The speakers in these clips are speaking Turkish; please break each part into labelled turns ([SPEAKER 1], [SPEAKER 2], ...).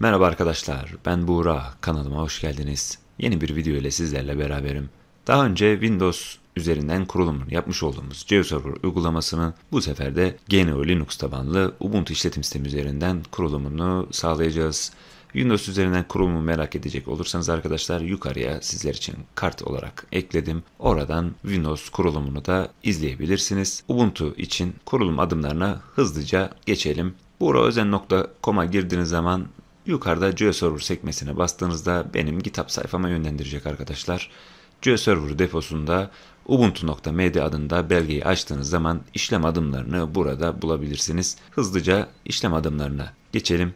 [SPEAKER 1] Merhaba arkadaşlar, ben Buğra, kanalıma hoş geldiniz. Yeni bir video ile sizlerle beraberim. Daha önce Windows üzerinden kurulumunu yapmış olduğumuz GeoServer uygulamasını bu sefer de GNU Linux tabanlı Ubuntu işletim sistemi üzerinden kurulumunu sağlayacağız. Windows üzerinden kurulumu merak edecek olursanız arkadaşlar yukarıya sizler için kart olarak ekledim. Oradan Windows kurulumunu da izleyebilirsiniz. Ubuntu için kurulum adımlarına hızlıca geçelim. Buğraözen.com'a girdiğiniz zaman Yukarıda GeoServer sekmesine bastığınızda benim GitHub sayfama yönlendirecek arkadaşlar. GeoServer deposunda ubuntu.md adında belgeyi açtığınız zaman işlem adımlarını burada bulabilirsiniz. Hızlıca işlem adımlarına geçelim.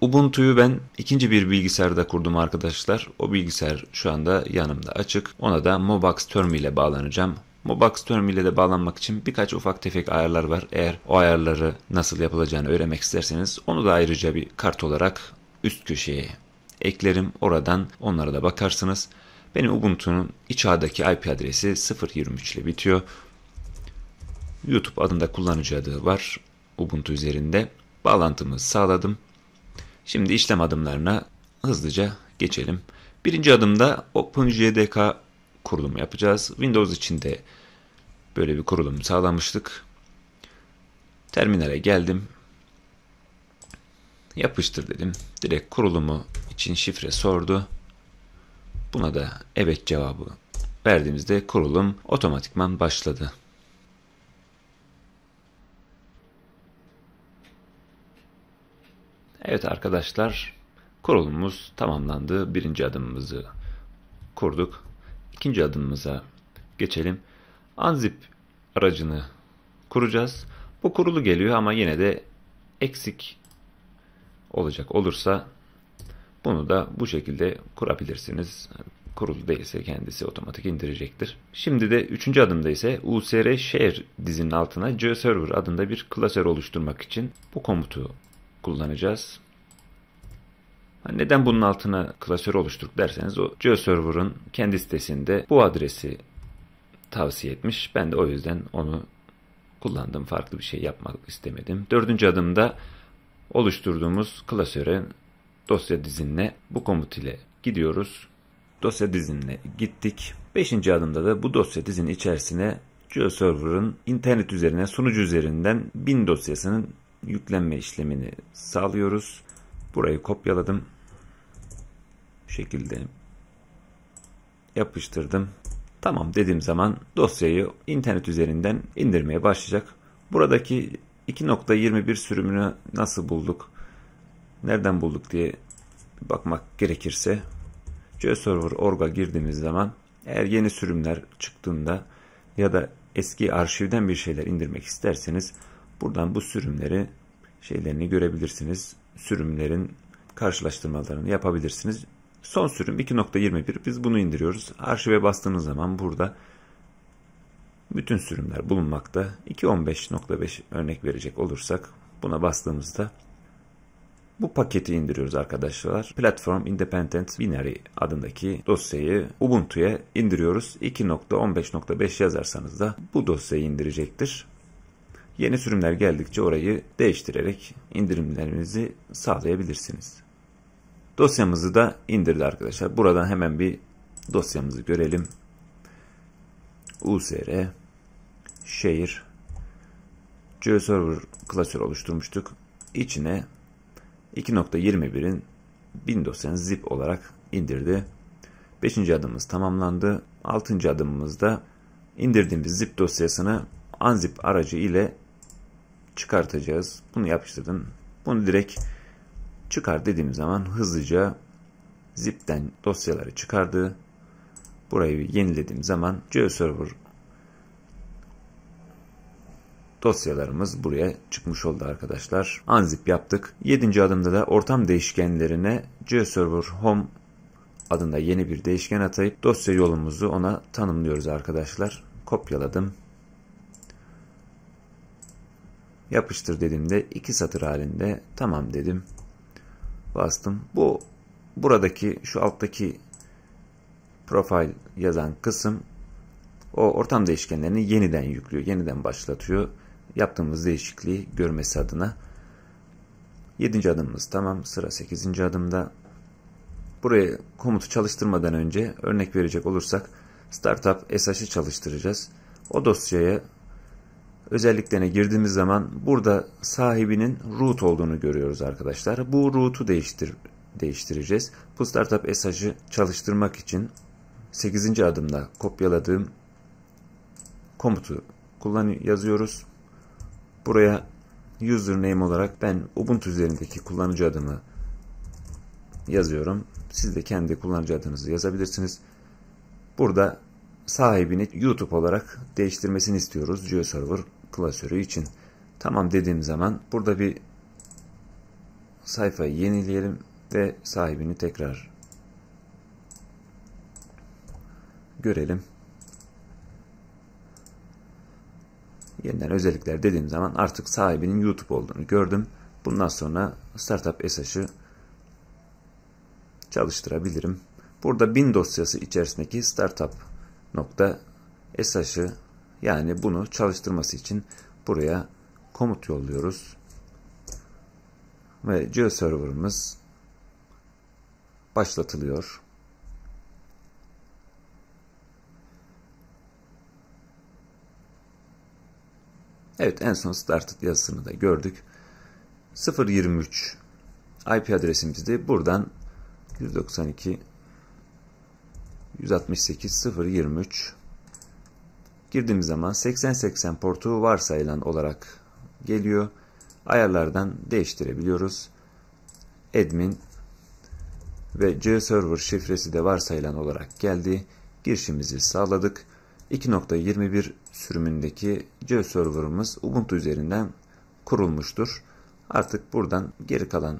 [SPEAKER 1] Ubuntu'yu ben ikinci bir bilgisayarda kurdum arkadaşlar. O bilgisayar şu anda yanımda açık. Ona da Mobox Term ile bağlanacağım. Mobox Term ile de bağlanmak için birkaç ufak tefek ayarlar var. Eğer o ayarları nasıl yapılacağını öğrenmek isterseniz onu da ayrıca bir kart olarak üst köşeye eklerim. Oradan onlara da bakarsınız. Benim Ubuntu'nun iç ağdaki IP adresi 023 ile bitiyor. YouTube adında kullanıcı adı var Ubuntu üzerinde. Bağlantımı sağladım. Şimdi işlem adımlarına hızlıca geçelim. Birinci adımda OpenJDK kurulum yapacağız. Windows için de böyle bir kurulum sağlamıştık. Terminale geldim. Yapıştır dedim. Direkt kurulumu için şifre sordu. Buna da evet cevabı verdiğimizde kurulum otomatikman başladı. Evet arkadaşlar kurulumumuz tamamlandı. Birinci adımımızı kurduk ikinci adımımıza geçelim. Anzip aracını kuracağız. Bu kurulu geliyor ama yine de eksik olacak olursa bunu da bu şekilde kurabilirsiniz. Kurulu değilse kendisi otomatik indirecektir. Şimdi de üçüncü adımda ise usr share dizinin altına gserver adında bir klasör oluşturmak için bu komutu kullanacağız. Neden bunun altına klasör oluşturduk derseniz o GeoServer'ın kendi sitesinde bu adresi tavsiye etmiş. Ben de o yüzden onu kullandım. Farklı bir şey yapmak istemedim. Dördüncü adımda oluşturduğumuz klasöre dosya dizinle bu komut ile gidiyoruz. Dosya dizinle gittik. Beşinci adımda da bu dosya dizinin içerisine GeoServer'ın internet üzerine sunucu üzerinden bin dosyasının yüklenme işlemini sağlıyoruz. Burayı kopyaladım. Bu şekilde yapıştırdım. Tamam dediğim zaman dosyayı internet üzerinden indirmeye başlayacak. Buradaki 2.21 sürümünü nasıl bulduk? Nereden bulduk diye bakmak gerekirse JServer org'a girdiğimiz zaman eğer yeni sürümler çıktığında ya da eski arşivden bir şeyler indirmek isterseniz buradan bu sürümleri şeylerini görebilirsiniz sürümlerin karşılaştırmalarını yapabilirsiniz. Son sürüm 2.21 biz bunu indiriyoruz. Arşive bastığınız zaman burada bütün sürümler bulunmakta. 2.15.5 örnek verecek olursak buna bastığımızda bu paketi indiriyoruz arkadaşlar. Platform Independent Binary adındaki dosyayı Ubuntu'ya indiriyoruz. 2.15.5 yazarsanız da bu dosyayı indirecektir. Yeni sürümler geldikçe orayı değiştirerek indirimlerinizi sağlayabilirsiniz. Dosyamızı da indirdi arkadaşlar. Buradan hemen bir dosyamızı görelim. USR şehir GeoServer klasörü oluşturmuştuk. İçine 2.21'in bin dosyanı zip olarak indirdi. 5. adımımız tamamlandı. 6. adımımızda indirdiğimiz zip dosyasını unzip aracı ile çıkartacağız. Bunu yapıştırdım. Bunu direkt çıkar dediğim zaman hızlıca zipten dosyaları çıkardı. Burayı yenilediğim zaman GeoServer dosyalarımız buraya çıkmış oldu arkadaşlar. Unzip yaptık. 7. adımda da ortam değişkenlerine GeoServer Home adında yeni bir değişken atayıp dosya yolumuzu ona tanımlıyoruz arkadaşlar. Kopyaladım. Yapıştır dedim de iki satır halinde tamam dedim. Bastım. Bu buradaki şu alttaki profil yazan kısım o ortam değişkenlerini yeniden yüklüyor. Yeniden başlatıyor. Yaptığımız değişikliği görmesi adına. yedinci adımımız tamam. Sıra sekizinci adımda. Buraya komutu çalıştırmadan önce örnek verecek olursak startup SH'ı çalıştıracağız. O dosyaya özelliklerine girdiğimiz zaman burada sahibinin root olduğunu görüyoruz arkadaşlar. Bu root'u değiştir değiştireceğiz. Bu startup SH'ı çalıştırmak için 8. adımda kopyaladığım komutu kullan yazıyoruz. Buraya username olarak ben Ubuntu üzerindeki kullanıcı adımı yazıyorum. Siz de kendi kullanıcı adınızı yazabilirsiniz. Burada sahibini YouTube olarak değiştirmesini istiyoruz GeoServer klasörü için. Tamam dediğim zaman burada bir sayfayı yenileyelim ve sahibini tekrar görelim. Yeniden özellikler dediğim zaman artık sahibinin YouTube olduğunu gördüm. Bundan sonra Startup SH'ı çalıştırabilirim. Burada bin dosyası içerisindeki startup nokta yani bunu çalıştırması için buraya komut yolluyoruz. Ve GeoServer'ımız başlatılıyor. Evet en son start yazısını da gördük. 023 IP adresimizdi. Buradan 192 168 023 Girdiğimiz zaman 80-80 portu varsayılan olarak geliyor. Ayarlardan değiştirebiliyoruz. Admin ve C-Server şifresi de varsayılan olarak geldi. Girişimizi sağladık. 2.21 sürümündeki C-Server'ımız Ubuntu üzerinden kurulmuştur. Artık buradan geri kalan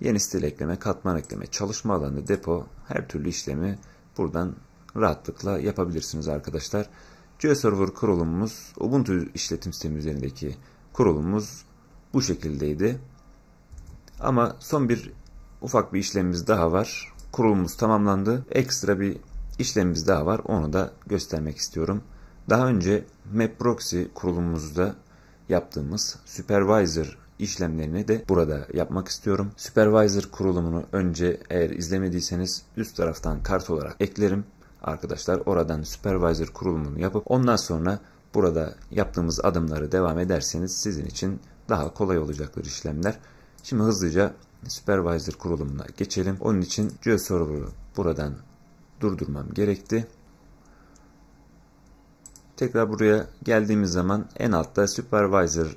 [SPEAKER 1] yeni stil ekleme, katman ekleme, çalışma alanı, depo her türlü işlemi buradan rahatlıkla yapabilirsiniz arkadaşlar. GeoServer kurulumumuz Ubuntu işletim sistemi üzerindeki kurulumumuz bu şekildeydi. Ama son bir ufak bir işlemimiz daha var. Kurulumumuz tamamlandı. Ekstra bir işlemimiz daha var. Onu da göstermek istiyorum. Daha önce MapProxy kurulumumuzda yaptığımız Supervisor işlemlerini de burada yapmak istiyorum. Supervisor kurulumunu önce eğer izlemediyseniz üst taraftan kart olarak eklerim arkadaşlar oradan supervisor kurulumunu yapıp ondan sonra burada yaptığımız adımları devam ederseniz sizin için daha kolay olacaktır işlemler. Şimdi hızlıca supervisor kurulumuna geçelim. Onun için GeoServer'ı buradan durdurmam gerekti. Tekrar buraya geldiğimiz zaman en altta supervisor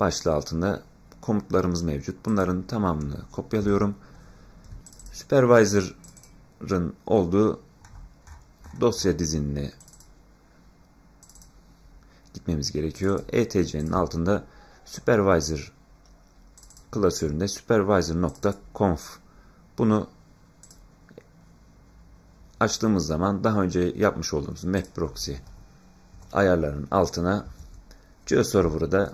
[SPEAKER 1] başlığı altında komutlarımız mevcut. Bunların tamamını kopyalıyorum. Supervisor'ın olduğu dosya dizinine gitmemiz gerekiyor. ETC'nin altında supervisor klasöründe supervisor.conf bunu açtığımız zaman daha önce yapmış olduğumuz map proxy ayarlarının altına GeoServer'ı da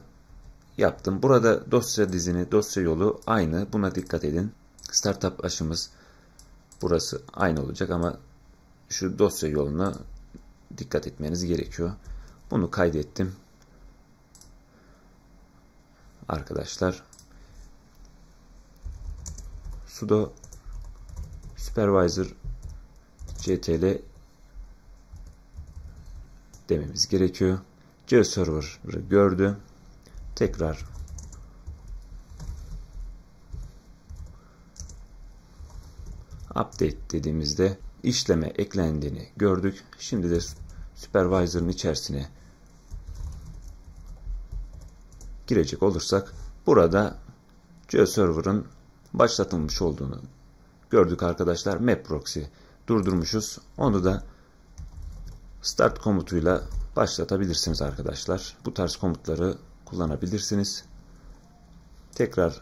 [SPEAKER 1] yaptım. Burada dosya dizini, dosya yolu aynı. Buna dikkat edin. Startup aşımız burası aynı olacak ama şu dosya yoluna dikkat etmeniz gerekiyor. Bunu kaydettim. Arkadaşlar sudo supervisor ctl dememiz gerekiyor. JServer'ı gördü. Tekrar update dediğimizde işleme eklendiğini gördük. Şimdi de supervisor'ın içerisine girecek olursak burada GeoServer'ın başlatılmış olduğunu gördük arkadaşlar. Map proxy durdurmuşuz. Onu da start komutuyla başlatabilirsiniz arkadaşlar. Bu tarz komutları kullanabilirsiniz. Tekrar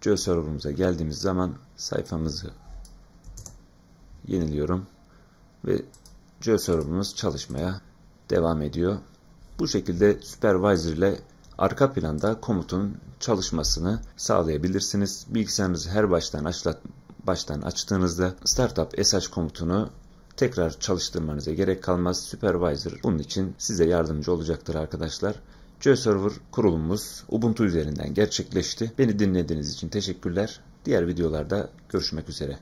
[SPEAKER 1] GeoServer'ımıza geldiğimiz zaman sayfamızı yeniliyorum ve CÖ server'ımız çalışmaya devam ediyor. Bu şekilde supervisor ile arka planda komutun çalışmasını sağlayabilirsiniz. Bilgisayarınızı her baştan, açlat, baştan açtığınızda startup sh komutunu tekrar çalıştırmanıza gerek kalmaz. Supervisor bunun için size yardımcı olacaktır arkadaşlar. JServer kurulumumuz Ubuntu üzerinden gerçekleşti. Beni dinlediğiniz için teşekkürler. Diğer videolarda görüşmek üzere.